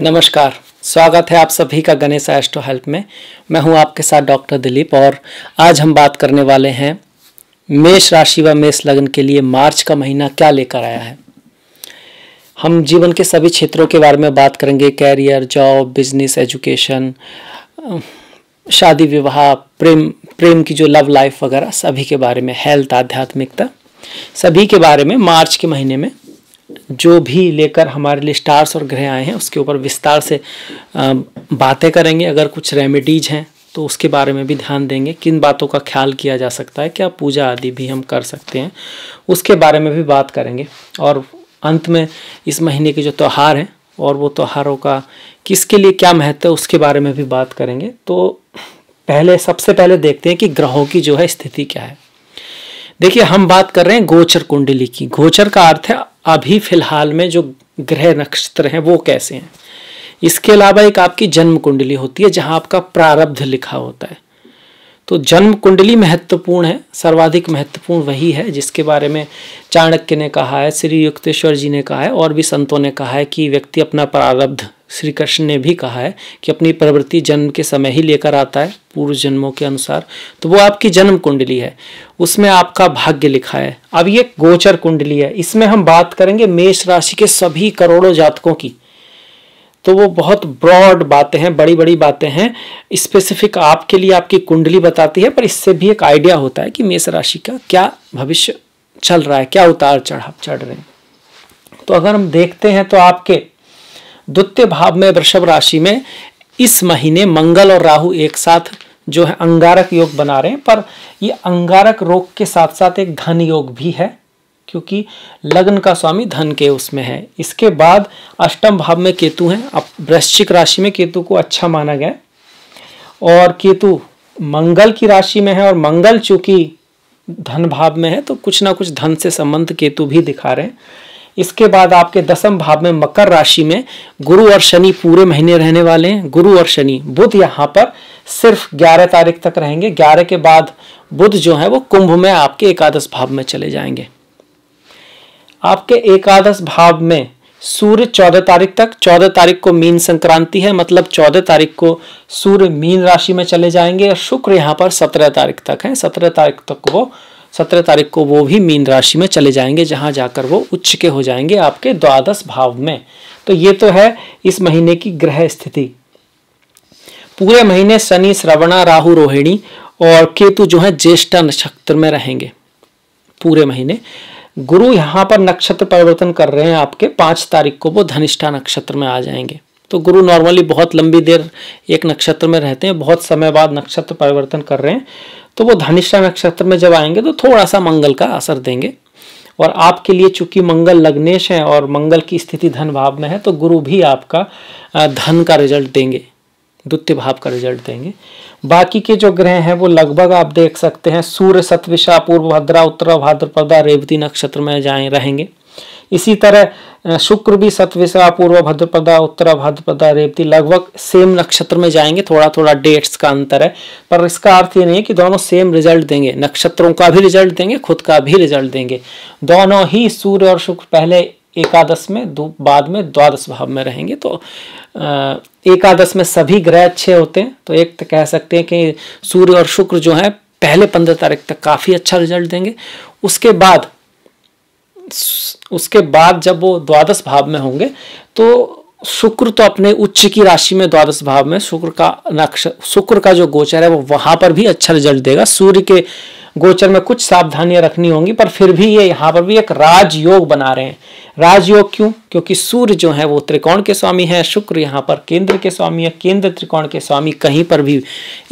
नमस्कार स्वागत है आप सभी का गणेश एस्ट्रो हेल्प में मैं हूं आपके साथ डॉक्टर दिलीप और आज हम बात करने वाले हैं मेष राशि व मेष लगन के लिए मार्च का महीना क्या लेकर आया है हम जीवन के सभी क्षेत्रों के बारे में बात करेंगे कैरियर जॉब बिजनेस एजुकेशन शादी विवाह प्रेम प्रेम की जो लव लाइफ वगैरह सभी के बारे में हेल्थ आध्यात्मिकता सभी के बारे में मार्च के महीने में जो भी लेकर हमारे लिए स्टार्स और ग्रह आए हैं उसके ऊपर विस्तार से बातें करेंगे अगर कुछ रेमेडीज़ हैं तो उसके बारे में भी ध्यान देंगे किन बातों का ख्याल किया जा सकता है क्या पूजा आदि भी हम कर सकते हैं उसके बारे में भी बात करेंगे और अंत में इस महीने के जो त्यौहार हैं और वो त्यौहारों का किसके लिए क्या महत्व है उसके बारे में भी बात करेंगे तो पहले सबसे पहले देखते हैं कि ग्रहों की जो है स्थिति क्या है देखिए हम बात कर रहे हैं गोचर कुंडली की गोचर का अर्थ है अभी फिलहाल में जो ग्रह नक्षत्र हैं वो कैसे हैं इसके अलावा एक आपकी जन्म कुंडली होती है जहां आपका प्रारब्ध लिखा होता है तो जन्म कुंडली महत्वपूर्ण है सर्वाधिक महत्वपूर्ण वही है जिसके बारे में चाणक्य ने कहा है श्री युक्तेश्वर जी ने कहा है और भी संतों ने कहा है कि व्यक्ति अपना प्रारब्ध श्री कृष्ण ने भी कहा है कि अपनी प्रवृत्ति जन्म के समय ही लेकर आता है पूर्व जन्मों के अनुसार तो वो आपकी जन्म कुंडली है उसमें आपका भाग्य लिखा है अब ये गोचर कुंडली है इसमें हम बात करेंगे मेष राशि के सभी करोड़ों जातकों की तो वो बहुत ब्रॉड बातें हैं बड़ी बड़ी बातें हैं स्पेसिफिक आपके लिए आपकी कुंडली बताती है पर इससे भी एक आइडिया होता है कि मेष राशि का क्या भविष्य चल रहा है क्या उतार चढ़ाव चढ़ रहे हैं तो अगर हम देखते हैं तो आपके द्वितीय भाव में वृषभ राशि में इस महीने मंगल और राहु एक साथ जो है अंगारक योग बना रहे हैं पर ये अंगारक रोग के साथ साथ एक धन योग भी है क्योंकि लग्न का स्वामी धन के उसमें है इसके बाद अष्टम भाव में केतु हैं अब वृश्चिक राशि में केतु को अच्छा माना गया और केतु मंगल की राशि में है और मंगल चूंकि धन भाव में है तो कुछ ना कुछ धन से संबंध केतु भी दिखा रहे हैं इसके बाद आपके दसम भाव में मकर राशि में गुरु और शनि पूरे महीने रहने वाले हैं गुरु और शनि बुध यहाँ पर सिर्फ 11 तारीख तक रहेंगे 11 के बाद बुध जो है वो कुंभ में आपके एकादश भाव में चले जाएंगे आपके एकादश भाव में सूर्य चौदह तारीख तक चौदह तारीख को मीन संक्रांति है मतलब चौदह तारीख को सूर्य मीन राशि में चले जाएंगे और शुक्र यहाँ पर सत्रह तारीख तक है सत्रह तारीख तक वो सत्रह तारीख को वो भी मीन राशि में चले जाएंगे जहाँ जाकर वो उच्च के हो जाएंगे आपके द्वादश भाव में तो ये तो है इस महीने की ग्रह स्थिति पूरे महीने शनि श्रवणा राहु रोहिणी और केतु जो है ज्येष्ठा नक्षत्र में रहेंगे पूरे महीने गुरु यहाँ पर नक्षत्र परिवर्तन कर रहे हैं आपके पाँच तारीख को वो धनिष्ठा नक्षत्र में आ जाएंगे तो गुरु नॉर्मली बहुत लंबी देर एक नक्षत्र में रहते हैं बहुत समय बाद नक्षत्र परिवर्तन कर रहे हैं तो वो धनिष्ठा नक्षत्र में जब आएंगे तो थोड़ा सा मंगल का असर देंगे और आपके लिए चूंकि मंगल लग्नेश है और मंगल की स्थिति धन भाव में है तो गुरु भी आपका धन का रिजल्ट देंगे द्वितीय भाव का रिजल्ट देंगे बाकी के जो ग्रह हैं वो लगभग आप देख सकते हैं सूर्य सतविशा पूर्व भद्रा उत्तरा भाद्रपदा रेवती नक्षत्र में जाए रहेंगे इसी तरह शुक्र भी सतविशा पूर्व भद्रपदा उत्तरा भद्रपदा रेवती लगभग सेम नक्षत्र में जाएंगे थोड़ा थोड़ा डेट्स का अंतर है पर इसका अर्थ ये नहीं है कि दोनों सेम रिजल्ट देंगे नक्षत्रों का भी रिजल्ट देंगे खुद का भी रिजल्ट देंगे दोनों ही सूर्य और शुक्र पहले एकादश में दो बाद में द्वादश भाव में रहेंगे तो एकादश में सभी ग्रह अच्छे होते हैं तो एक तो कह सकते हैं कि सूर्य और शुक्र जो है पहले पंद्रह तारीख तक काफ़ी अच्छा रिजल्ट देंगे उसके बाद उसके बाद जब वो द्वादश भाव में होंगे तो शुक्र तो अपने उच्च की राशि में द्वादश भाव में शुक्र का नक्ष शुक्र का जो गोचर है वो वहां पर भी अच्छा रिजल्ट देगा सूर्य के गोचर में कुछ सावधानियां रखनी होंगी पर फिर भी ये यहाँ पर भी एक राजयोग बना रहे हैं राजयोग क्यों क्योंकि सूर्य जो है वो त्रिकोण के स्वामी है शुक्र यहाँ पर केंद्र के स्वामी है केंद्र त्रिकोण के स्वामी कहीं पर भी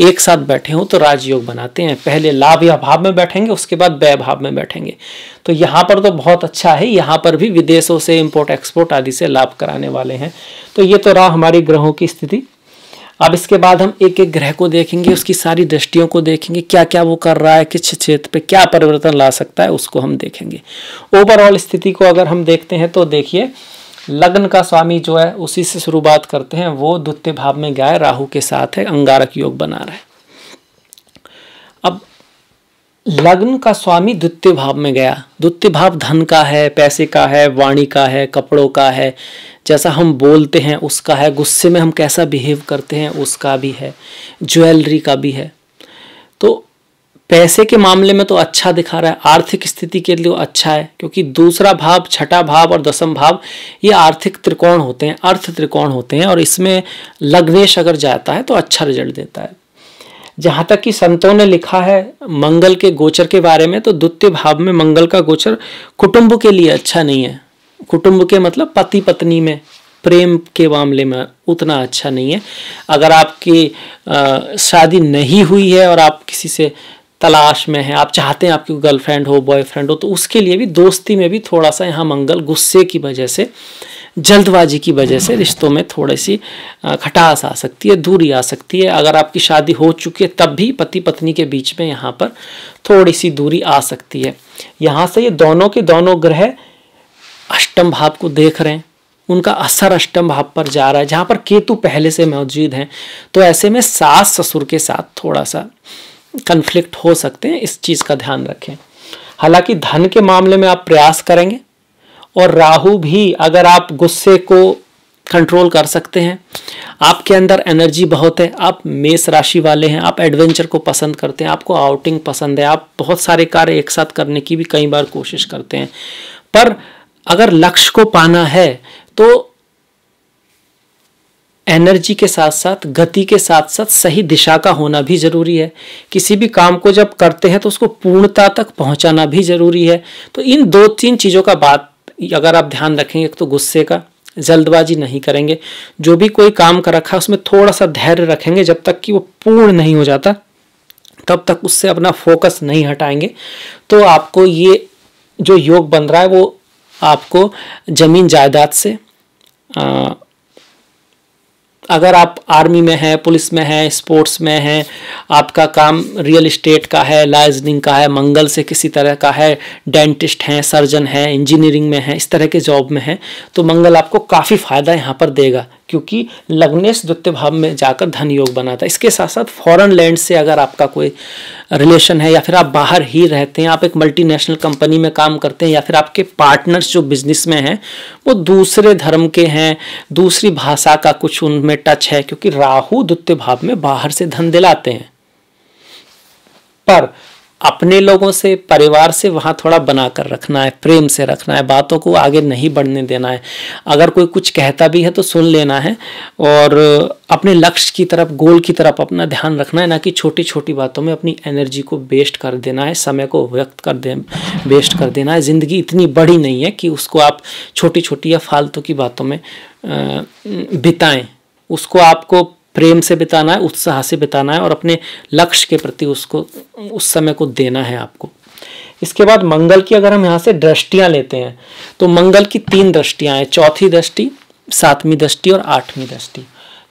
एक साथ बैठे हों तो राजयोग बनाते हैं पहले लाभ या भाव में बैठेंगे उसके बाद व्यय भाव में बैठेंगे तो यहाँ पर तो बहुत अच्छा है यहाँ पर भी विदेशों से इम्पोर्ट एक्सपोर्ट आदि से लाभ कराने वाले हैं तो ये तो रहा हमारी ग्रहों की स्थिति अब इसके बाद हम एक एक ग्रह को देखेंगे उसकी सारी दृष्टियों को देखेंगे क्या क्या वो कर रहा है किस क्षेत्र पे क्या परिवर्तन ला सकता है उसको हम देखेंगे ओवरऑल स्थिति को अगर हम देखते हैं तो देखिए लग्न का स्वामी जो है उसी से शुरुआत करते हैं वो द्वितीय भाव में गाय राहू के साथ है अंगारक योग बना रहे हैं लग्न का स्वामी द्वितीय भाव में गया द्वितीय भाव धन का है पैसे का है वाणी का है कपड़ों का है जैसा हम बोलते हैं उसका है गुस्से में हम कैसा बिहेव करते हैं उसका भी है ज्वेलरी का भी है तो पैसे के मामले में तो अच्छा दिखा रहा है आर्थिक स्थिति के लिए अच्छा है क्योंकि दूसरा भाव छठा भाव और दसम भाव ये आर्थिक त्रिकोण होते हैं अर्थ त्रिकोण होते हैं और इसमें लग्नेश अगर जाता है तो अच्छा रिजल्ट देता है जहाँ तक कि संतों ने लिखा है मंगल के गोचर के बारे में तो द्वितीय भाव में मंगल का गोचर कुटुंब के लिए अच्छा नहीं है कुटुंब के मतलब पति पत्नी में प्रेम के मामले में उतना अच्छा नहीं है अगर आपकी शादी नहीं हुई है और आप किसी से तलाश में हैं आप चाहते हैं आपकी गर्लफ्रेंड हो बॉयफ्रेंड हो तो उसके लिए भी दोस्ती में भी थोड़ा सा यहाँ मंगल गुस्से की वजह से जल्दबाजी की वजह से रिश्तों में थोड़ी सी खटास आ सकती है दूरी आ सकती है अगर आपकी शादी हो चुकी है तब भी पति पत्नी के बीच में यहाँ पर थोड़ी सी दूरी आ सकती है यहाँ से ये दोनों के दोनों ग्रह अष्टम भाव को देख रहे हैं उनका असर अष्टम भाव पर जा रहा है जहाँ पर केतु पहले से मौजूद हैं तो ऐसे में सास ससुर के साथ थोड़ा सा कन्फ्लिक्ट हो सकते हैं इस चीज़ का ध्यान रखें हालांकि धन के मामले में आप प्रयास करेंगे और राहु भी अगर आप गुस्से को कंट्रोल कर सकते हैं आपके अंदर एनर्जी बहुत है आप मेष राशि वाले हैं आप एडवेंचर को पसंद करते हैं आपको आउटिंग पसंद है आप बहुत सारे कार्य एक साथ करने की भी कई बार कोशिश करते हैं पर अगर लक्ष्य को पाना है तो एनर्जी के साथ साथ गति के साथ साथ सही दिशा का होना भी जरूरी है किसी भी काम को जब करते हैं तो उसको पूर्णता तक पहुंचाना भी जरूरी है तो इन दो तीन चीज़ों का बात अगर आप ध्यान रखेंगे तो गुस्से का जल्दबाजी नहीं करेंगे जो भी कोई काम कर रखा है उसमें थोड़ा सा धैर्य रखेंगे जब तक कि वो पूर्ण नहीं हो जाता तब तक उससे अपना फोकस नहीं हटाएंगे तो आपको ये जो योग बन रहा है वो आपको ज़मीन जायदाद से आ, अगर आप आर्मी में हैं पुलिस में हैं स्पोर्ट्स में हैं आपका काम रियल इस्टेट का है लाइजनिंग का है मंगल से किसी तरह का है डेंटिस्ट हैं सर्जन हैं इंजीनियरिंग में हैं इस तरह के जॉब में हैं तो मंगल आपको काफ़ी फ़ायदा यहाँ पर देगा क्योंकि लग्नेश द्वितीय भाव में जाकर धन योग बनाता है इसके साथ साथ फॉरेन लैंड से अगर आपका कोई रिलेशन है या फिर आप बाहर ही रहते हैं आप एक मल्टीनेशनल कंपनी में काम करते हैं या फिर आपके पार्टनर्स जो बिजनेस में हैं वो दूसरे धर्म के हैं दूसरी भाषा का कुछ उनमें टच है क्योंकि राहु द्वितीय भाव में बाहर से धन दिलाते हैं पर अपने लोगों से परिवार से वहाँ थोड़ा बना कर रखना है प्रेम से रखना है बातों को आगे नहीं बढ़ने देना है अगर कोई कुछ कहता भी है तो सुन लेना है और अपने लक्ष्य की तरफ गोल की तरफ अपना ध्यान रखना है ना कि छोटी छोटी बातों में अपनी एनर्जी को वेस्ट कर देना है समय को व्यक्त कर दे वेस्ट कर देना है ज़िंदगी इतनी बड़ी नहीं है कि उसको आप छोटी छोटी या फालतू की बातों में बिताएं उसको आपको प्रेम से बिताना है उत्साह से बिताना है और अपने लक्ष्य के प्रति उसको उस समय को देना है आपको इसके बाद मंगल की अगर हम यहाँ से दृष्टियाँ लेते हैं तो मंगल की तीन दृष्टियाँ हैं चौथी दृष्टि सातवीं दृष्टि और आठवीं दृष्टि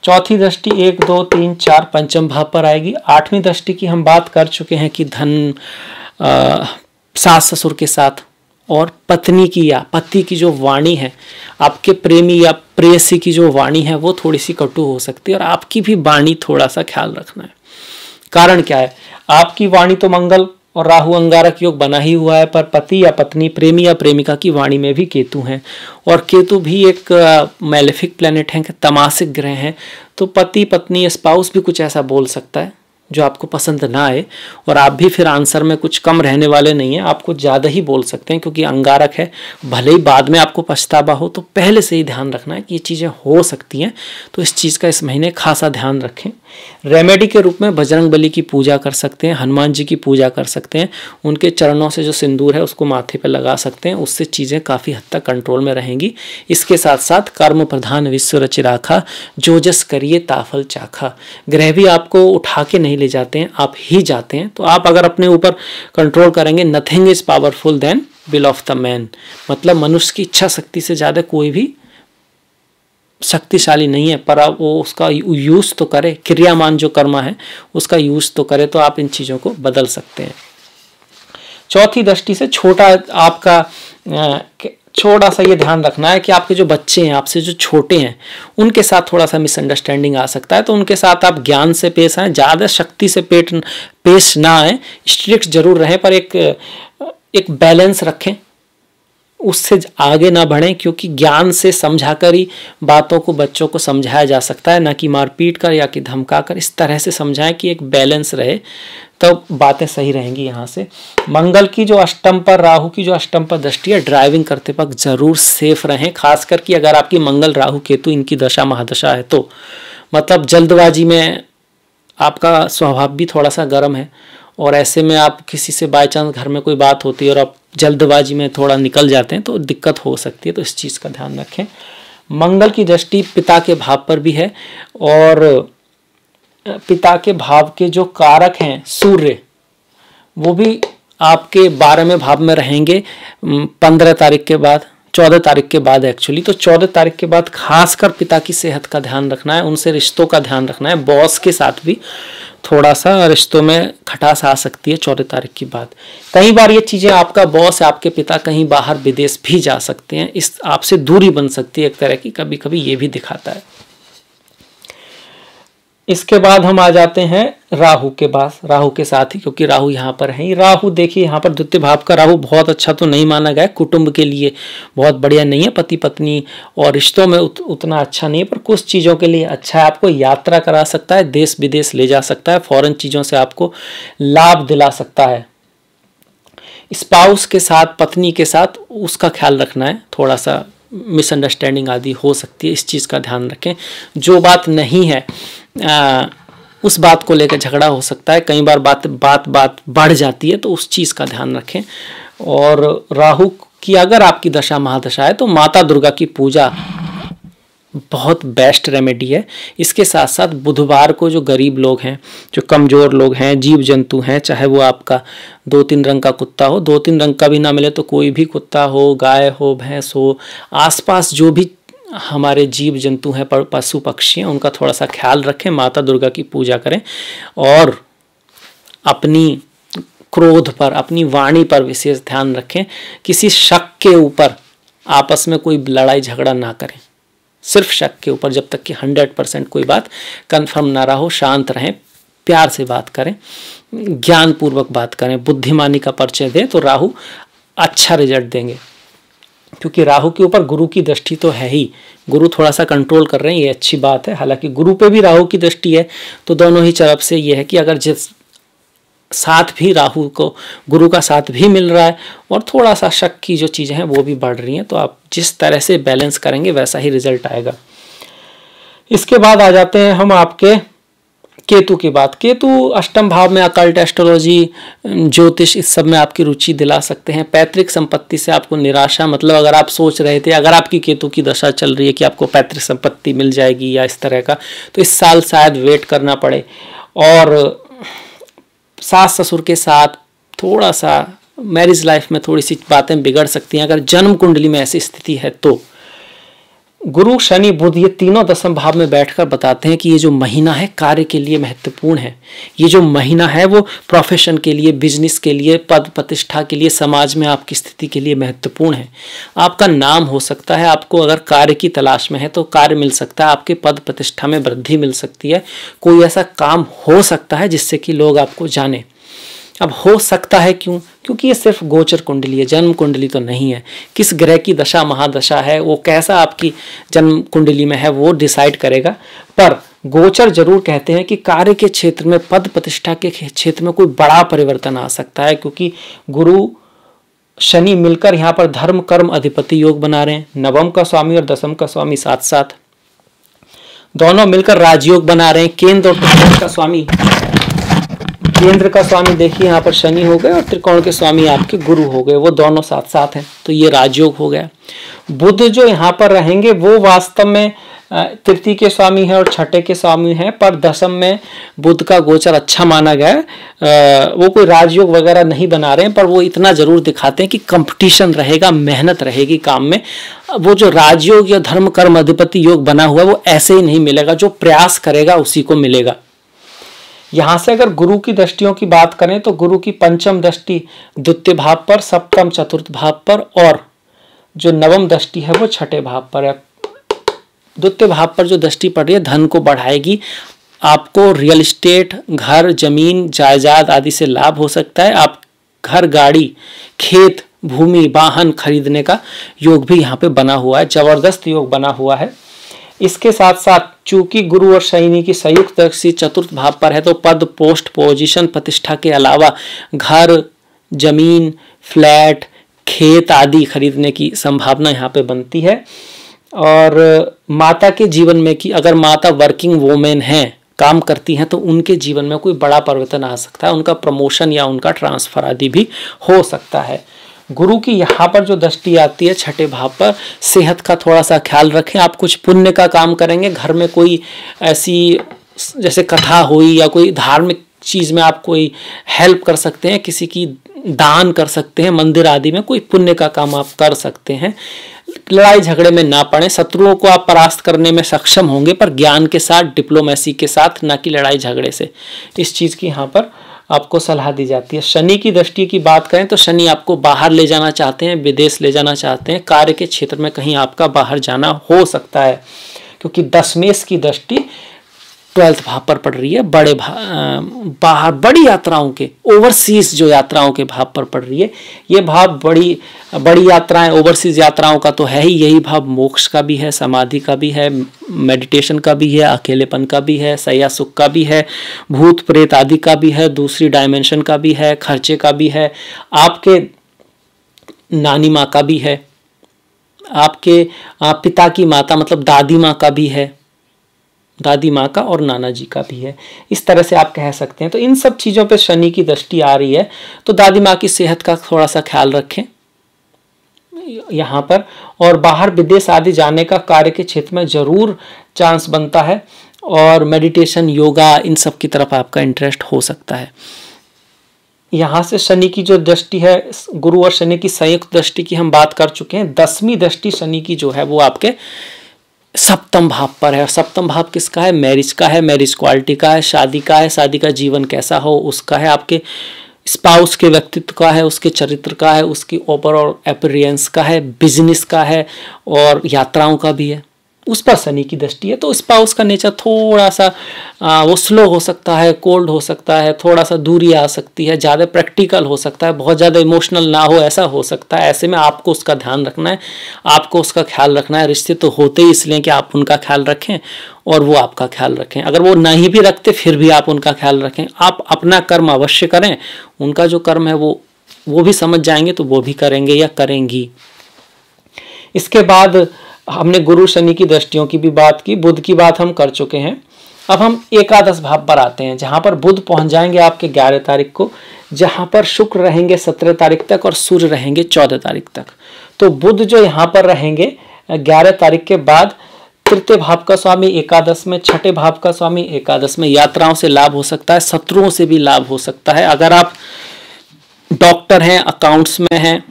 चौथी दृष्टि एक दो तीन चार पंचम भाव पर आएगी आठवीं दृष्टि की हम बात कर चुके हैं कि धन सास ससुर के साथ और पत्नी की या पति की जो वाणी है आपके प्रेमी या प्रेयसी की जो वाणी है वो थोड़ी सी कटु हो सकती है और आपकी भी वाणी थोड़ा सा ख्याल रखना है कारण क्या है आपकी वाणी तो मंगल और राहु अंगारक योग बना ही हुआ है पर पति या पत्नी प्रेमी या प्रेमिका की वाणी में भी केतु हैं और केतु भी एक मेलेफिक प्लेनेट है तमासिक ग्रह हैं तो पति पत्नी स्पाउस भी कुछ ऐसा बोल सकता है जो आपको पसंद ना आए और आप भी फिर आंसर में कुछ कम रहने वाले नहीं हैं आपको ज़्यादा ही बोल सकते हैं क्योंकि अंगारक है भले ही बाद में आपको पछतावा हो तो पहले से ही ध्यान रखना है कि ये चीज़ें हो सकती हैं तो इस चीज़ का इस महीने खासा ध्यान रखें रेमेडी के रूप में बजरंग बली की पूजा कर सकते हैं हनुमान जी की पूजा कर सकते हैं उनके चरणों से जो सिंदूर है उसको माथे पर लगा सकते हैं उससे चीज़ें काफ़ी हद तक कंट्रोल में रहेंगी इसके साथ साथ कर्म प्रधान विश्व रचिराखा जो जस करिए ताफल चाखा ग्रह भी आपको उठा के नहीं ले जाते हैं आप ही जाते हैं तो आप अगर अपने ऊपर कंट्रोल करेंगे nothing is powerful then will of the man मतलब मनुष्य की इच्छा शक्ति से ज़्यादा कोई भी शक्तिशाली नहीं है पर आप वो उसका यूज़ तो करे क्रियामान जो कर्मा है उसका यूज़ तो करे तो आप इन चीज़ों को बदल सकते हैं चौथी दृष्टि से छोटा आपका छोटा सा ये ध्यान रखना है कि आपके जो बच्चे हैं आपसे जो छोटे हैं उनके साथ थोड़ा सा मिसअंडरस्टैंडिंग आ सकता है तो उनके साथ आप ज्ञान से पेश आएँ ज़्यादा शक्ति से पेट पेश ना आए स्ट्रिक्ट जरूर रहें पर एक एक बैलेंस रखें उससे आगे ना बढ़ें क्योंकि ज्ञान से समझाकर ही बातों को बच्चों को समझाया जा सकता है ना कि मारपीट कर या कि धमका कर इस तरह से समझाएं कि एक बैलेंस रहे तब तो बातें सही रहेंगी यहाँ से मंगल की जो अष्टम पर राहु की जो अष्टम पर दृष्टि है ड्राइविंग करते वक्त जरूर सेफ रहें खासकर कि अगर आपकी मंगल राहु केतु इनकी दशा महादशा है तो मतलब जल्दबाजी में आपका स्वभाव भी थोड़ा सा गर्म है और ऐसे में आप किसी से बाई चांस घर में कोई बात होती है और आप जल्दबाजी में थोड़ा निकल जाते हैं तो दिक्कत हो सकती है तो इस चीज़ का ध्यान रखें मंगल की दृष्टि पिता के भाव पर भी है और पिता के भाव के जो कारक हैं सूर्य वो भी आपके बारहवें भाव में रहेंगे पंद्रह तारीख के बाद चौदह तारीख के बाद एक्चुअली तो चौदह तारीख के बाद खासकर पिता की सेहत का ध्यान रखना है उनसे रिश्तों का ध्यान रखना है बॉस के साथ भी थोड़ा सा रिश्तों में खटास आ सकती है चौदह तारीख की बात कई बार ये चीज़ें आपका बॉस आपके पिता कहीं बाहर विदेश भी जा सकते हैं इस आपसे दूरी बन सकती है एक तरह की कभी कभी ये भी दिखाता है इसके बाद हम आ जाते हैं राहु के पास राहु के साथ ही क्योंकि राहु यहाँ पर है राहु देखिए यहाँ पर द्वितीय भाव का राहु बहुत अच्छा तो नहीं माना गया कुटुंब के लिए बहुत बढ़िया नहीं है पति पत्नी और रिश्तों में उत, उतना अच्छा नहीं है पर कुछ चीज़ों के लिए अच्छा है आपको यात्रा करा सकता है देश विदेश ले जा सकता है फॉरन चीज़ों से आपको लाभ दिला सकता है स्पाउस के साथ पत्नी के साथ उसका ख्याल रखना है थोड़ा सा मिसअंडरस्टैंडिंग आदि हो सकती है इस चीज़ का ध्यान रखें जो बात नहीं है आ, उस बात को लेकर झगड़ा हो सकता है कई बार बात बात बात बढ़ जाती है तो उस चीज़ का ध्यान रखें और राहु की अगर आपकी दशा महादशा है तो माता दुर्गा की पूजा बहुत बेस्ट रेमेडी है इसके साथ साथ बुधवार को जो गरीब लोग हैं जो कमज़ोर लोग हैं जीव जंतु हैं चाहे वो आपका दो तीन रंग का कुत्ता हो दो तीन रंग का भी ना मिले तो कोई भी कुत्ता हो गाय हो भैंस हो आसपास जो भी हमारे जीव जंतु हैं पशु पक्षी हैं उनका थोड़ा सा ख्याल रखें माता दुर्गा की पूजा करें और अपनी क्रोध पर अपनी वाणी पर विशेष ध्यान रखें किसी शक के ऊपर आपस में कोई लड़ाई झगड़ा ना करें सिर्फ शक के ऊपर जब तक कि हंड्रेड परसेंट कोई बात कंफर्म ना रहा हो शांत रहें प्यार से बात करें ज्ञानपूर्वक बात करें बुद्धिमानी का परिचय दें तो राहु अच्छा रिजल्ट देंगे क्योंकि राहु के ऊपर गुरु की दृष्टि तो है ही गुरु थोड़ा सा कंट्रोल कर रहे हैं ये अच्छी बात है हालांकि गुरु पे भी राहु की दृष्टि है तो दोनों ही तरफ से ये है कि अगर जिस साथ भी राहु को गुरु का साथ भी मिल रहा है और थोड़ा सा शक की जो चीज़ें हैं वो भी बढ़ रही हैं तो आप जिस तरह से बैलेंस करेंगे वैसा ही रिजल्ट आएगा इसके बाद आ जाते हैं हम आपके केतु की बात केतु अष्टम भाव में अकल्ट एस्ट्रोलॉजी ज्योतिष इस सब में आपकी रुचि दिला सकते हैं पैतृक संपत्ति से आपको निराशा मतलब अगर आप सोच रहे थे अगर आपकी केतु की दशा चल रही है कि आपको पैतृक संपत्ति मिल जाएगी या इस तरह का तो इस साल शायद वेट करना पड़े और सास ससुर के साथ थोड़ा सा मैरिज लाइफ में थोड़ी सी बातें बिगड़ सकती हैं अगर जन्म कुंडली में ऐसी स्थिति है तो गुरु शनि बुध ये तीनों दशम भाव में बैठकर बताते हैं कि ये जो महीना है कार्य के लिए महत्वपूर्ण है ये जो महीना है वो प्रोफेशन के लिए बिजनेस के लिए पद प्रतिष्ठा के लिए समाज में आपकी स्थिति के लिए महत्वपूर्ण है आपका नाम हो सकता है आपको अगर कार्य की तलाश में है तो कार्य मिल सकता है आपके पद प्रतिष्ठा में वृद्धि मिल सकती है कोई ऐसा काम हो सकता है जिससे कि लोग आपको जाने अब हो सकता है क्यों क्योंकि ये सिर्फ गोचर कुंडली है जन्म कुंडली तो नहीं है किस ग्रह की दशा महादशा है वो कैसा आपकी जन्म कुंडली में है वो डिसाइड करेगा पर गोचर जरूर कहते हैं कि कार्य के क्षेत्र में पद प्रतिष्ठा के क्षेत्र में कोई बड़ा परिवर्तन आ सकता है क्योंकि गुरु शनि मिलकर यहाँ पर धर्म कर्म अधिपति योग बना रहे हैं नवम का स्वामी और दसम का स्वामी साथ साथ दोनों मिलकर राजयोग बना रहे हैं केंद्र और का स्वामी केंद्र का स्वामी देखिए यहाँ पर शनि हो गए और त्रिकोण के स्वामी आपके गुरु हो गए वो दोनों साथ साथ हैं तो ये राजयोग हो गया बुद्ध जो यहाँ पर रहेंगे वो वास्तव में तृतीय के स्वामी है और छठे के स्वामी है पर दशम में बुद्ध का गोचर अच्छा माना गया है वो कोई राजयोग वगैरह नहीं बना रहे हैं पर वो इतना जरूर दिखाते हैं कि कंपटीशन रहेगा मेहनत रहेगी काम में वो जो राजयोग या धर्म कर्म अधिपति योग बना हुआ है वो ऐसे ही नहीं मिलेगा जो प्रयास करेगा उसी को मिलेगा यहाँ से अगर गुरु की दृष्टियों की बात करें तो गुरु की पंचम दृष्टि द्वितीय भाव पर सप्तम चतुर्थ भाव पर और जो नवम दृष्टि है वो छठे भाव पर है द्वितीय भाव पर जो दृष्टि पड़ रही है धन को बढ़ाएगी आपको रियल इस्टेट घर जमीन जायदाद आदि से लाभ हो सकता है आप घर गाड़ी खेत भूमि वाहन खरीदने का योग भी यहाँ पे बना हुआ है जबरदस्त योग बना हुआ है इसके साथ साथ चूंकि गुरु और सैनी की संयुक्त दृष्टि चतुर्थ भाव पर है तो पद पोस्ट पोजीशन प्रतिष्ठा के अलावा घर जमीन फ्लैट खेत आदि खरीदने की संभावना यहाँ पे बनती है और माता के जीवन में कि अगर माता वर्किंग वोमेन हैं काम करती हैं तो उनके जीवन में कोई बड़ा परिवर्तन आ सकता है उनका प्रमोशन या उनका ट्रांसफर आदि भी हो सकता है गुरु की यहाँ पर जो दृष्टि आती है छठे भाव पर सेहत का थोड़ा सा ख्याल रखें आप कुछ पुण्य का काम करेंगे घर में कोई ऐसी जैसे कथा हुई या कोई धार्मिक चीज़ में आप कोई हेल्प कर सकते हैं किसी की दान कर सकते हैं मंदिर आदि में कोई पुण्य का काम आप कर सकते हैं लड़ाई झगड़े में ना पड़े शत्रुओं को आप परास्त करने में सक्षम होंगे पर ज्ञान के साथ डिप्लोमेसी के साथ ना कि लड़ाई झगड़े से इस चीज़ की यहाँ पर आपको सलाह दी जाती है शनि की दृष्टि की बात करें तो शनि आपको बाहर ले जाना चाहते हैं विदेश ले जाना चाहते हैं कार्य के क्षेत्र में कहीं आपका बाहर जाना हो सकता है क्योंकि दशमेश की दृष्टि ट्वेल्थ भाव पर पड़ रही है बड़े बाहर बड़ी यात्राओं के ओवरसीज जो यात्राओं के भाव पर पड़ रही है ये भाव बड़ी बड़ी यात्राएं ओवरसीज यात्राओं का तो है ही यही भाव मोक्ष का भी है समाधि का भी है मेडिटेशन का भी है अकेलेपन का भी है सया सुख का भी है भूत प्रेत आदि का भी है दूसरी डायमेंशन का भी है खर्चे का भी है आपके नानी माँ का भी है आपके पिता की माता मतलब दादी माँ का भी है दादी माँ का और नाना जी का भी है इस तरह से आप कह सकते हैं तो इन सब चीज़ों पे शनि की दृष्टि आ रही है तो दादी माँ की सेहत का थोड़ा सा ख्याल रखें यहाँ पर और बाहर विदेश आदि जाने का कार्य के क्षेत्र में ज़रूर चांस बनता है और मेडिटेशन योगा इन सब की तरफ आपका इंटरेस्ट हो सकता है यहाँ से शनि की जो दृष्टि है गुरु और शनि की संयुक्त दृष्टि की हम बात कर चुके हैं दसवीं दृष्टि शनि की जो है वो आपके सप्तम भाव पर है और सप्तम भाव किसका है मैरिज का है मैरिज क्वालिटी का है शादी का है शादी का जीवन कैसा हो उसका है आपके स्पाउस के व्यक्तित्व का है उसके चरित्र का है उसकी ओवरऑल अपीरियंस का है बिजनेस का है और यात्राओं का भी है उस पर शनि की दृष्टि है तो स्पाउस का नेचर थोड़ा सा आ, वो स्लो हो सकता है कोल्ड हो सकता है थोड़ा सा दूरी आ सकती है ज़्यादा प्रैक्टिकल हो सकता है बहुत ज़्यादा इमोशनल ना हो ऐसा हो सकता है ऐसे में आपको उसका ध्यान रखना है आपको उसका ख्याल रखना है रिश्ते तो होते ही इसलिए कि आप उनका ख्याल रखें और वो आपका ख्याल रखें अगर वो नहीं भी रखते फिर भी आप उनका ख्याल रखें आप अपना कर्म अवश्य करें उनका जो कर्म है वो वो भी समझ जाएंगे तो वो भी करेंगे या करेंगी इसके बाद हमने गुरु शनि की दृष्टियों की भी बात की बुद्ध की बात हम कर चुके हैं अब हम एकादश भाव पर आते हैं जहां पर बुध पहुंच जाएंगे आपके ग्यारह तारीख को जहां पर शुक्र रहेंगे सत्रह तारीख तक और सूर्य रहेंगे चौदह तारीख तक तो बुध जो यहाँ पर रहेंगे ग्यारह तारीख के बाद तृतीय भाव का स्वामी एकादश में छठे भाव का स्वामी एकादश में यात्राओं से लाभ हो सकता है शत्रुओं से भी लाभ हो सकता है अगर आप डॉक्टर हैं अकाउंट्स में हैं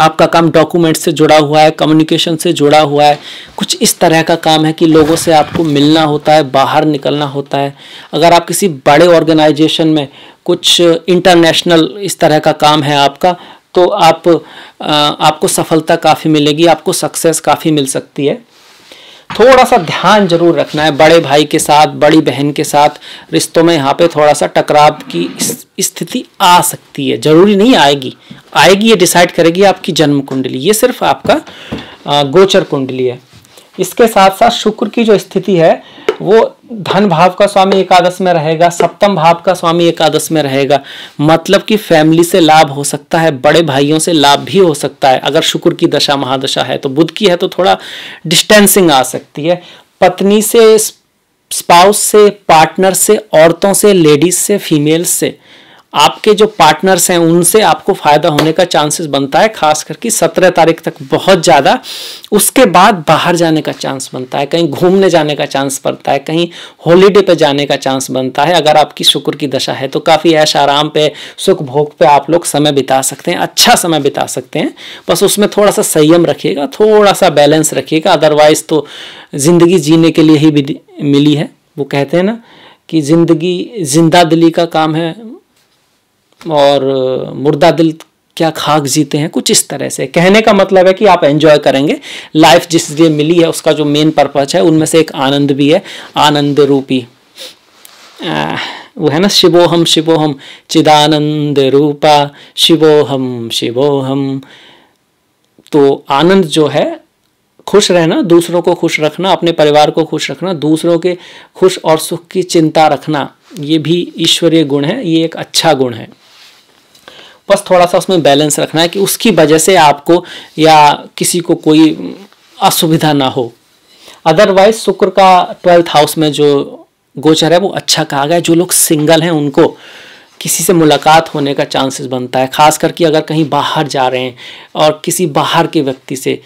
आपका काम डॉक्यूमेंट से जुड़ा हुआ है कम्युनिकेशन से जुड़ा हुआ है कुछ इस तरह का काम है कि लोगों से आपको मिलना होता है बाहर निकलना होता है अगर आप किसी बड़े ऑर्गेनाइजेशन में कुछ इंटरनेशनल इस तरह का काम है आपका तो आप आ, आपको सफलता काफ़ी मिलेगी आपको सक्सेस काफ़ी मिल सकती है थोड़ा सा ध्यान जरूर रखना है बड़े भाई के साथ बड़ी बहन के साथ रिश्तों में यहाँ पे थोड़ा सा टकराव की स्थिति आ सकती है जरूरी नहीं आएगी आएगी ये डिसाइड करेगी आपकी जन्म कुंडली ये सिर्फ आपका गोचर कुंडली है इसके साथ साथ शुक्र की जो स्थिति है वो धन भाव का स्वामी एकादश में रहेगा सप्तम भाव का स्वामी एकादश में रहेगा मतलब कि फैमिली से लाभ हो सकता है बड़े भाइयों से लाभ भी हो सकता है अगर शुक्र की दशा महादशा है तो बुध की है तो थोड़ा डिस्टेंसिंग आ सकती है पत्नी से स्पाउस से पार्टनर से औरतों से लेडीज से फीमेल से आपके जो पार्टनर्स हैं उनसे आपको फ़ायदा होने का चांसेस बनता है खास करके सत्रह तारीख तक बहुत ज़्यादा उसके बाद बाहर जाने का चांस बनता है कहीं घूमने जाने का चांस बनता है कहीं हॉलीडे पे जाने का चांस बनता है अगर आपकी शुक्र की दशा है तो काफ़ी ऐश आराम पे सुख भोग पे आप लोग समय बिता सकते हैं अच्छा समय बिता सकते हैं बस उसमें थोड़ा सा संयम रखिएगा थोड़ा सा बैलेंस रखिएगा अदरवाइज़ तो ज़िंदगी जीने के लिए ही मिली है वो कहते हैं ना कि ज़िंदगी जिंदा दिली का काम है और मुर्दा दिल क्या खाक जीते हैं कुछ इस तरह से कहने का मतलब है कि आप एंजॉय करेंगे लाइफ जिस लिए मिली है उसका जो मेन पर्पज है उनमें से एक आनंद भी है आनंद रूपी वो है ना शिवो हम शिवो हम चिदानंद रूपा शिवो हम शिवो हम तो आनंद जो है खुश रहना दूसरों को खुश रखना अपने परिवार को खुश रखना दूसरों के खुश और सुख की चिंता रखना ये भी ईश्वरीय गुण है ये एक अच्छा गुण है बस थोड़ा सा उसमें बैलेंस रखना है कि उसकी वजह से आपको या किसी को कोई असुविधा ना हो अदरवाइज शुक्र का ट्वेल्थ हाउस में जो गोचर है वो अच्छा कहा गया जो लोग सिंगल हैं उनको किसी से मुलाकात होने का चांसेस बनता है खास करके अगर कहीं बाहर जा रहे हैं और किसी बाहर के व्यक्ति से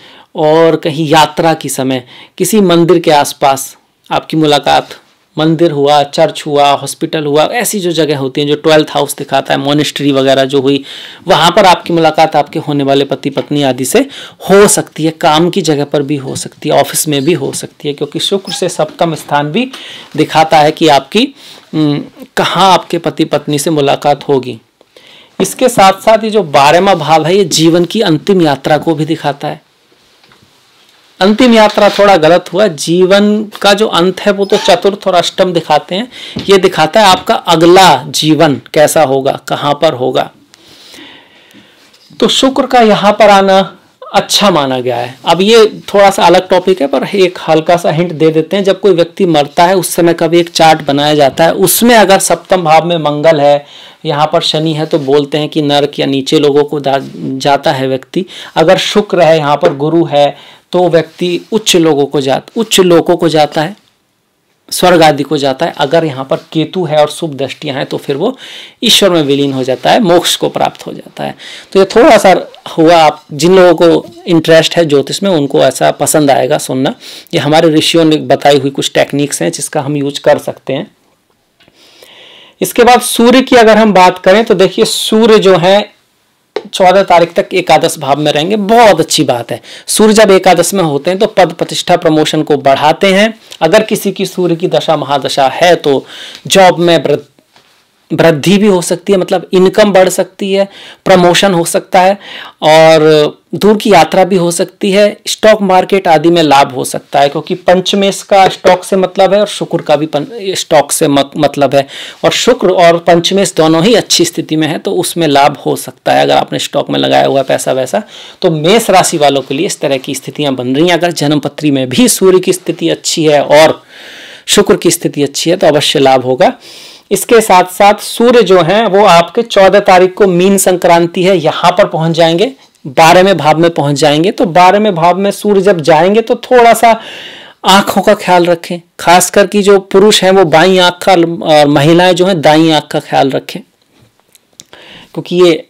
और कहीं यात्रा के समय किसी मंदिर के आसपास आपकी मुलाकात मंदिर हुआ चर्च हुआ हॉस्पिटल हुआ ऐसी जो जगह होती हैं जो ट्वेल्थ हाउस दिखाता है मोनिस्ट्री वगैरह जो हुई वहाँ पर आपकी मुलाकात आपके होने वाले पति पत्नी आदि से हो सकती है काम की जगह पर भी हो सकती है ऑफिस में भी हो सकती है क्योंकि शुक्र से सप्तम स्थान भी दिखाता है कि आपकी कहाँ आपके पति पत्नी से मुलाकात होगी इसके साथ साथ ये जो बारहवा भाव है ये जीवन की अंतिम यात्रा को भी दिखाता है अंतिम यात्रा थोड़ा गलत हुआ जीवन का जो अंत है वो तो चतुर्थ और अष्टम दिखाते हैं ये दिखाता है आपका अगला जीवन कैसा होगा कहां पर होगा तो शुक्र का यहां पर आना अच्छा माना गया है अब ये थोड़ा सा अलग टॉपिक है पर एक हल्का सा हिंट दे देते हैं जब कोई व्यक्ति मरता है उस समय कभी एक चार्ट बनाया जाता है उसमें अगर सप्तम भाव में मंगल है यहाँ पर शनि है तो बोलते हैं कि नर्क या नीचे लोगों को जाता है व्यक्ति अगर शुक्र है यहाँ पर गुरु है तो व्यक्ति उच्च लोगों को जा उच्च लोगों को जाता है स्वर्ग आदि को जाता है अगर यहाँ पर केतु है और शुभ दृष्टियाँ हैं तो फिर वो ईश्वर में विलीन हो जाता है मोक्ष को प्राप्त हो जाता है तो ये थोड़ा सा हुआ आप जिन लोगों को इंटरेस्ट है ज्योतिष में उनको ऐसा पसंद आएगा सुनना ये हमारे ऋषियों ने बताई हुई कुछ टेक्निक्स हैं जिसका हम यूज कर सकते हैं इसके बाद सूर्य की अगर हम बात करें तो देखिए सूर्य जो है चौदह तारीख तक एकादश भाव में रहेंगे बहुत अच्छी बात है सूर्य जब एकादश में होते हैं तो पद प्रतिष्ठा प्रमोशन को बढ़ाते हैं अगर किसी की सूर्य की दशा महादशा है तो जॉब में वृद्धि वृद्धि भी हो सकती है मतलब इनकम बढ़ सकती है प्रमोशन हो सकता है और दूर की यात्रा भी हो सकती है स्टॉक मार्केट आदि में लाभ हो सकता है क्योंकि पंचमेश का स्टॉक से मतलब है और शुक्र का भी स्टॉक से मतलब है और शुक्र और पंचमेश दोनों ही अच्छी स्थिति में है तो उसमें लाभ हो सकता है अगर आपने स्टॉक में लगाया हुआ पैसा वैसा तो मेष राशि वालों के लिए इस तरह की स्थितियां बन रही हैं अगर जन्मपत्री में भी सूर्य की स्थिति अच्छी है और शुक्र की स्थिति अच्छी है तो अवश्य लाभ होगा इसके साथ साथ सूर्य जो है वो आपके चौदह तारीख को मीन संक्रांति है यहां पर पहुंच जाएंगे बारहवें भाव में पहुंच जाएंगे तो बारहवें भाव में सूर्य जब जाएंगे तो थोड़ा सा आंखों का ख्याल रखें खासकर कि जो पुरुष हैं वो बाई आंख का और महिलाएं जो हैं दाई आंख का ख्याल रखें क्योंकि ये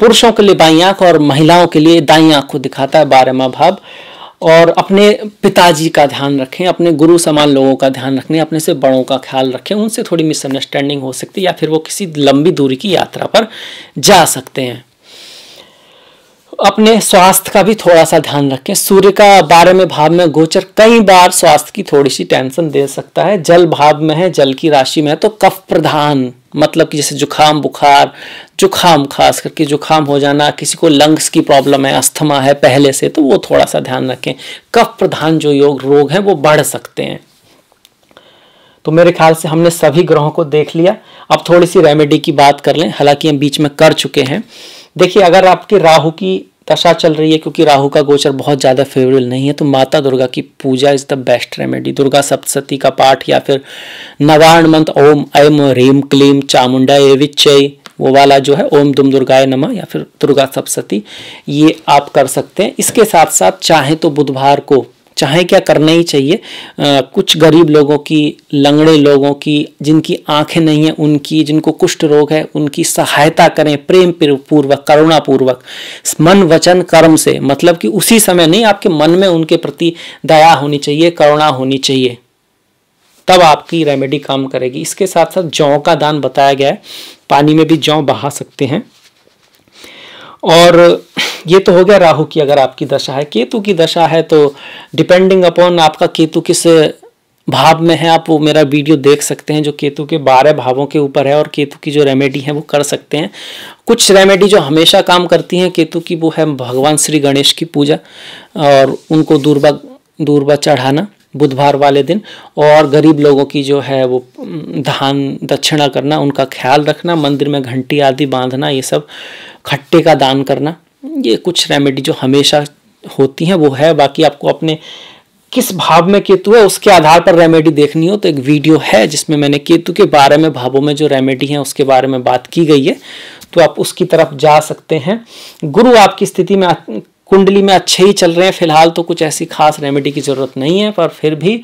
पुरुषों के लिए बाई आंख और महिलाओं के लिए दाई आंख को दिखाता है बारहवा भाव और अपने पिताजी का ध्यान रखें अपने गुरु समान लोगों का ध्यान रखें अपने से बड़ों का ख्याल रखें उनसे थोड़ी मिसअंडरस्टैंडिंग हो सकती है या फिर वो किसी लंबी दूरी की यात्रा पर जा सकते हैं अपने स्वास्थ्य का भी थोड़ा सा ध्यान रखें सूर्य का बारे में भाव में गोचर कई बार स्वास्थ्य की थोड़ी सी टेंशन दे सकता है जल भाव में है जल की राशि में है तो कफ प्रधान मतलब कि जैसे जुखाम बुखार जुखाम खास करके जुखाम हो जाना किसी को लंग्स की प्रॉब्लम है अस्थमा है पहले से तो वो थोड़ा सा ध्यान रखें कफ प्रधान जो योग रोग हैं वो बढ़ सकते हैं तो मेरे ख्याल से हमने सभी ग्रहों को देख लिया अब थोड़ी सी रेमेडी की बात कर लें हालांकि हम बीच में कर चुके हैं देखिए अगर आपकी राहु की दशा चल रही है क्योंकि राहु का गोचर बहुत ज़्यादा फेवरेबल नहीं है तो माता दुर्गा की पूजा is the best remedy Durga Saptashati का पाठ या फिर नवारण मंत्र ओम ऐम ह्रीम क्लीम चामुंडा ए विचय वो वाला जो है ओम दुम दुर्गाय नमः या फिर दुर्गा सप्तशती ये आप कर सकते हैं इसके साथ साथ चाहे तो बुधवार को चाहे क्या करना ही चाहिए आ, कुछ गरीब लोगों की लंगड़े लोगों की जिनकी आंखें नहीं हैं उनकी जिनको कुष्ठ रोग है उनकी सहायता करें प्रेम पूर्वक करुणापूर्वक मन वचन कर्म से मतलब कि उसी समय नहीं आपके मन में उनके प्रति दया होनी चाहिए करुणा होनी चाहिए तब आपकी रेमेडी काम करेगी इसके साथ साथ जौ का दान बताया गया है पानी में भी जौ बहा सकते हैं और ये तो हो गया राहु की अगर आपकी दशा है केतु की दशा है तो डिपेंडिंग अपॉन आपका केतु किस भाव में है आप वो मेरा वीडियो देख सकते हैं जो केतु के बारह भावों के ऊपर है और केतु की जो रेमेडी है वो कर सकते हैं कुछ रेमेडी जो हमेशा काम करती हैं केतु की वो है भगवान श्री गणेश की पूजा और उनको दूरबा दूरबा चढ़ाना बुधवार वाले दिन और गरीब लोगों की जो है वो धान दक्षिणा करना उनका ख्याल रखना मंदिर में घंटी आदि बांधना ये सब खट्टे का दान करना ये कुछ रेमेडी जो हमेशा होती हैं वो है बाकी आपको अपने किस भाव में केतु है उसके आधार पर रेमेडी देखनी हो तो एक वीडियो है जिसमें मैंने केतु के बारे में भावों में जो रेमेडी है उसके बारे में बात की गई है तो आप उसकी तरफ जा सकते हैं गुरु आपकी स्थिति में कुंडली में अच्छे ही चल रहे हैं फिलहाल तो कुछ ऐसी खास रेमेडी की ज़रूरत नहीं है पर फिर भी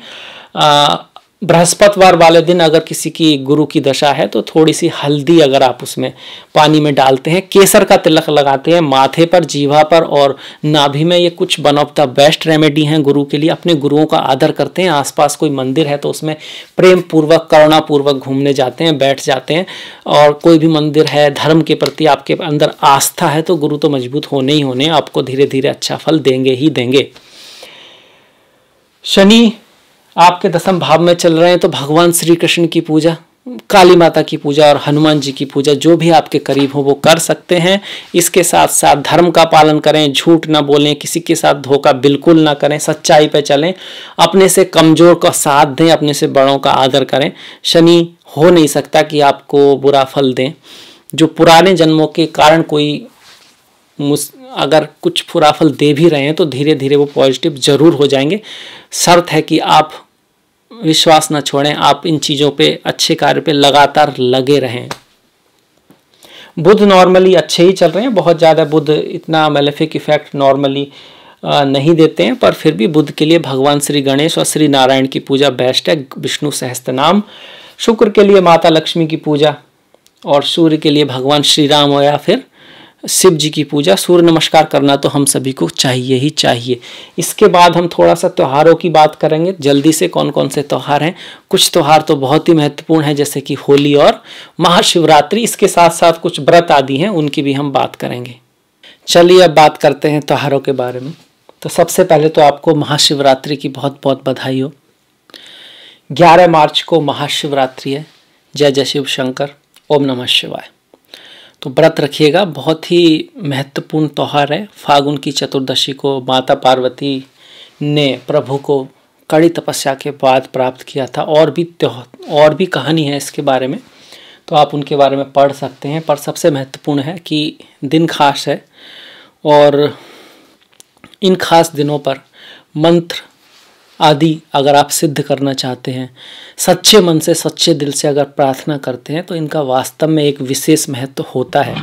आ, बृहस्पतिवार वाले दिन अगर किसी की गुरु की दशा है तो थोड़ी सी हल्दी अगर आप उसमें पानी में डालते हैं केसर का तिलक लगाते हैं माथे पर जीवा पर और नाभि में ये कुछ one of the best remedy हैं गुरु के लिए अपने गुरुओं का आदर करते हैं आसपास कोई मंदिर है तो उसमें प्रेम पूर्वक करुणापूर्वक घूमने जाते हैं बैठ जाते हैं और कोई भी मंदिर है धर्म के प्रति आपके अंदर आस्था है तो गुरु तो मजबूत होने ही होने आपको धीरे धीरे अच्छा फल देंगे ही देंगे शनि आपके दसम भाव में चल रहे हैं तो भगवान श्री कृष्ण की पूजा काली माता की पूजा और हनुमान जी की पूजा जो भी आपके करीब हो वो कर सकते हैं इसके साथ साथ धर्म का पालन करें झूठ ना बोलें किसी के साथ धोखा बिल्कुल ना करें सच्चाई पे चलें अपने से कमज़ोर का साथ दें अपने से बड़ों का आदर करें शनि हो नहीं सकता कि आपको बुरा फल दें जो पुराने जन्मों के कारण कोई मुस अगर कुछ फुराफल दे भी रहे हैं तो धीरे धीरे वो पॉजिटिव ज़रूर हो जाएंगे शर्त है कि आप विश्वास ना छोड़ें आप इन चीज़ों पे अच्छे कार्य पे लगातार लगे रहें बुध नॉर्मली अच्छे ही चल रहे हैं बहुत ज़्यादा बुध इतना मेलेफिक इफेक्ट नॉर्मली नहीं देते हैं पर फिर भी बुध के लिए भगवान श्री गणेश और श्री नारायण की पूजा बेस्ट है विष्णु सहस्त्र नाम शुक्र के लिए माता लक्ष्मी की पूजा और सूर्य के लिए भगवान श्री राम हो या फिर शिव जी की पूजा सूर्य नमस्कार करना तो हम सभी को चाहिए ही चाहिए इसके बाद हम थोड़ा सा त्योहारों की बात करेंगे जल्दी से कौन कौन से त्यौहार हैं कुछ त्यौहार तो बहुत ही महत्वपूर्ण हैं जैसे कि होली और महाशिवरात्रि इसके साथ साथ कुछ व्रत आदि हैं उनकी भी हम बात करेंगे चलिए अब बात करते हैं त्योहारों के बारे में तो सबसे पहले तो आपको महाशिवरात्रि की बहुत बहुत बधाई हो ग्यारह मार्च को महाशिवरात्रि है जय जय शिव शंकर ओम नमः शिवाय तो व्रत रखिएगा बहुत ही महत्वपूर्ण त्यौहार है फागुन की चतुर्दशी को माता पार्वती ने प्रभु को कड़ी तपस्या के बाद प्राप्त किया था और भी और भी कहानी है इसके बारे में तो आप उनके बारे में पढ़ सकते हैं पर सबसे महत्वपूर्ण है कि दिन खास है और इन खास दिनों पर मंत्र आदि अगर आप सिद्ध करना चाहते हैं सच्चे मन से सच्चे दिल से अगर प्रार्थना करते हैं तो इनका वास्तव में एक विशेष महत्व होता है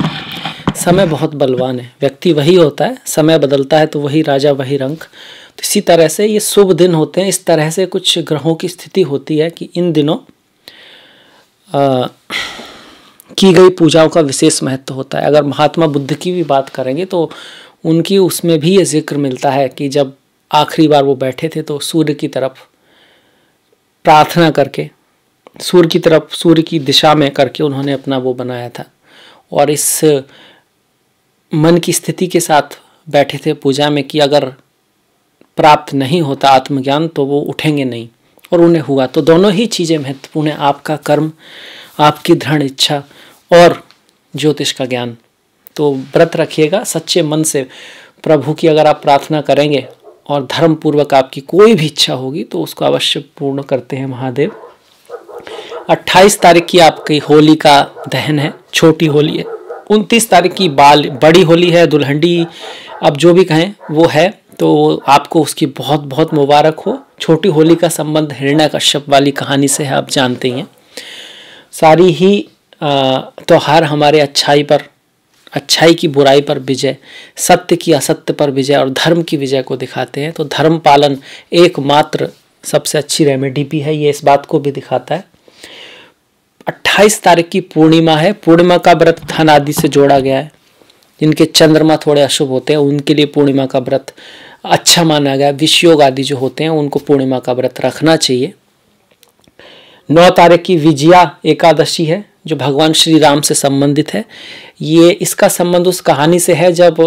समय बहुत बलवान है व्यक्ति वही होता है समय बदलता है तो वही राजा वही रंग तो इसी तरह से ये शुभ दिन होते हैं इस तरह से कुछ ग्रहों की स्थिति होती है कि इन दिनों आ, की गई पूजाओं का विशेष महत्व होता है अगर महात्मा बुद्ध की भी बात करेंगे तो उनकी उसमें भी ये जिक्र मिलता है कि जब आखिरी बार वो बैठे थे तो सूर्य की तरफ प्रार्थना करके सूर्य की तरफ सूर्य की दिशा में करके उन्होंने अपना वो बनाया था और इस मन की स्थिति के साथ बैठे थे पूजा में कि अगर प्राप्त नहीं होता आत्मज्ञान तो वो उठेंगे नहीं और उन्हें हुआ तो दोनों ही चीज़ें महत्वपूर्ण है आपका कर्म आपकी दृढ़ इच्छा और ज्योतिष का ज्ञान तो व्रत रखिएगा सच्चे मन से प्रभु की अगर आप प्रार्थना करेंगे और धर्म पूर्वक आपकी कोई भी इच्छा होगी तो उसको अवश्य पूर्ण करते हैं महादेव 28 तारीख की आपकी होली का दहन है छोटी होली है उनतीस तारीख की बाल बड़ी होली है दुल्हंडी अब जो भी कहें वो है तो आपको उसकी बहुत बहुत मुबारक हो छोटी होली का संबंध हृणा कश्यप वाली कहानी से है आप जानते ही हैं सारी ही त्यौहार हमारे अच्छाई पर अच्छाई की बुराई पर विजय सत्य की असत्य पर विजय और धर्म की विजय को दिखाते हैं तो धर्म पालन एकमात्र सबसे अच्छी रेमेडी भी है ये इस बात को भी दिखाता है 28 तारीख की पूर्णिमा है पूर्णिमा का व्रत धन आदि से जोड़ा गया है जिनके चंद्रमा थोड़े अशुभ होते हैं उनके लिए पूर्णिमा का व्रत अच्छा माना गया विषयोग आदि जो होते हैं उनको पूर्णिमा का व्रत रखना चाहिए नौ तारीख की विजया एकादशी है जो भगवान श्री राम से संबंधित है ये इसका संबंध उस कहानी से है जब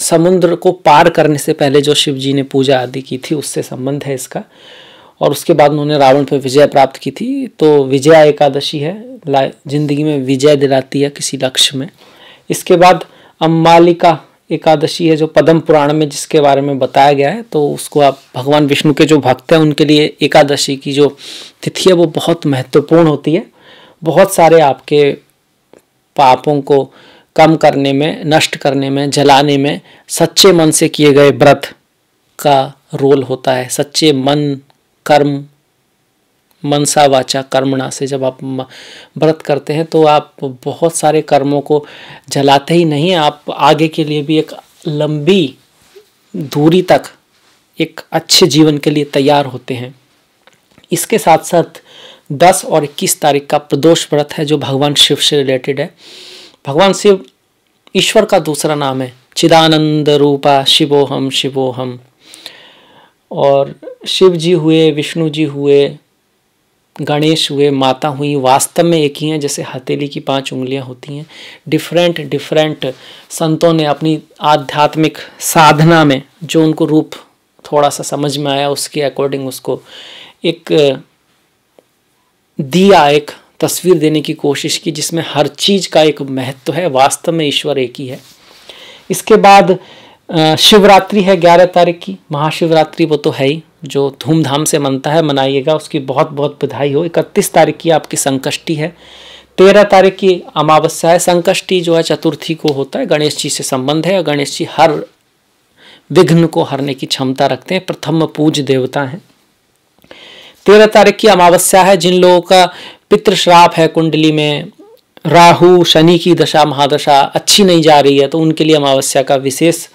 समुद्र को पार करने से पहले जो शिव जी ने पूजा आदि की थी उससे संबंध है इसका और उसके बाद उन्होंने रावण पर विजय प्राप्त की थी तो विजय एकादशी है जिंदगी में विजय दिलाती है किसी लक्ष्य में इसके बाद अम्बालिका एकादशी है जो पद्म पुराण में जिसके बारे में बताया गया है तो उसको आप भगवान विष्णु के जो भक्त हैं उनके लिए एकादशी की जो तिथि है वो बहुत महत्वपूर्ण होती है बहुत सारे आपके पापों को कम करने में नष्ट करने में जलाने में सच्चे मन से किए गए व्रत का रोल होता है सच्चे मन कर्म मनसा वाचा कर्मणा से जब आप व्रत करते हैं तो आप बहुत सारे कर्मों को जलाते ही नहीं आप आगे के लिए भी एक लंबी दूरी तक एक अच्छे जीवन के लिए तैयार होते हैं इसके साथ साथ दस और इक्कीस तारीख का प्रदोष व्रत है जो भगवान शिव से रिलेटेड है भगवान शिव ईश्वर का दूसरा नाम है चिदानंद रूपा शिवोहम शिवोहम और शिव जी हुए विष्णु जी हुए गणेश हुए माता हुई वास्तव में एक ही हैं जैसे हथेली की पांच उंगलियां होती हैं डिफरेंट डिफरेंट संतों ने अपनी आध्यात्मिक साधना में जो उनको रूप थोड़ा सा समझ में आया उसके अकॉर्डिंग उसको एक दिया एक तस्वीर देने की कोशिश की जिसमें हर चीज़ का एक महत्व है वास्तव में ईश्वर एक ही है इसके बाद शिवरात्रि है ग्यारह तारीख की महाशिवरात्रि वो तो है ही जो धूमधाम से मनता है मनाइएगा उसकी बहुत बहुत बधाई हो इकतीस तारीख की आपकी संकष्टी है तेरह तारीख की अमावस्या है संकष्टी जो है चतुर्थी को होता है गणेश जी से संबंध है और गणेश जी हर विघ्न को हरने की क्षमता रखते हैं प्रथम पूज देवता हैं तेरह तारीख की अमावस्या है जिन लोगों का पितृश्राप है कुंडली में राहु शनि की दशा महादशा अच्छी नहीं जा रही है तो उनके लिए अमावस्या का विशेष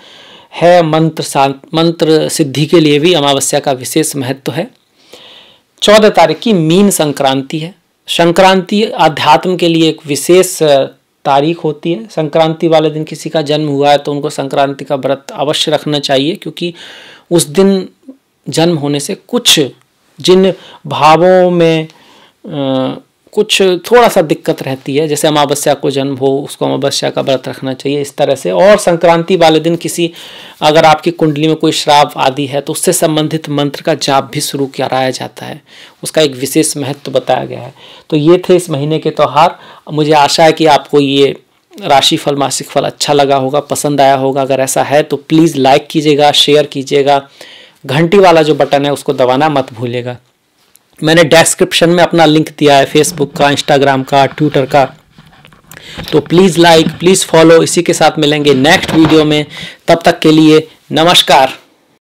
है मंत्र शांत मंत्र सिद्धि के लिए भी अमावस्या का विशेष महत्व है चौदह तारीख की मीन संक्रांति है संक्रांति आध्यात्म के लिए एक विशेष तारीख होती है संक्रांति वाले दिन किसी का जन्म हुआ है तो उनको संक्रांति का व्रत अवश्य रखना चाहिए क्योंकि उस दिन जन्म होने से कुछ जिन भावों में आ, कुछ थोड़ा सा दिक्कत रहती है जैसे अमावस्या को जन्म हो उसको अमावस्या का व्रत रखना चाहिए इस तरह से और संक्रांति वाले दिन किसी अगर आपकी कुंडली में कोई श्राप आदि है तो उससे संबंधित मंत्र का जाप भी शुरू कराया जाता है उसका एक विशेष महत्व तो बताया गया है तो ये थे इस महीने के त्यौहार मुझे आशा है कि आपको ये राशि फल मासिक फल अच्छा लगा होगा पसंद आया होगा अगर ऐसा है तो प्लीज़ लाइक कीजिएगा शेयर कीजिएगा घंटी वाला जो बटन है उसको दबाना मत भूलेगा मैंने डेस्क्रिप्शन में अपना लिंक दिया है फेसबुक का इंस्टाग्राम का ट्विटर का तो प्लीज़ लाइक प्लीज़ फॉलो इसी के साथ मिलेंगे नेक्स्ट वीडियो में तब तक के लिए नमस्कार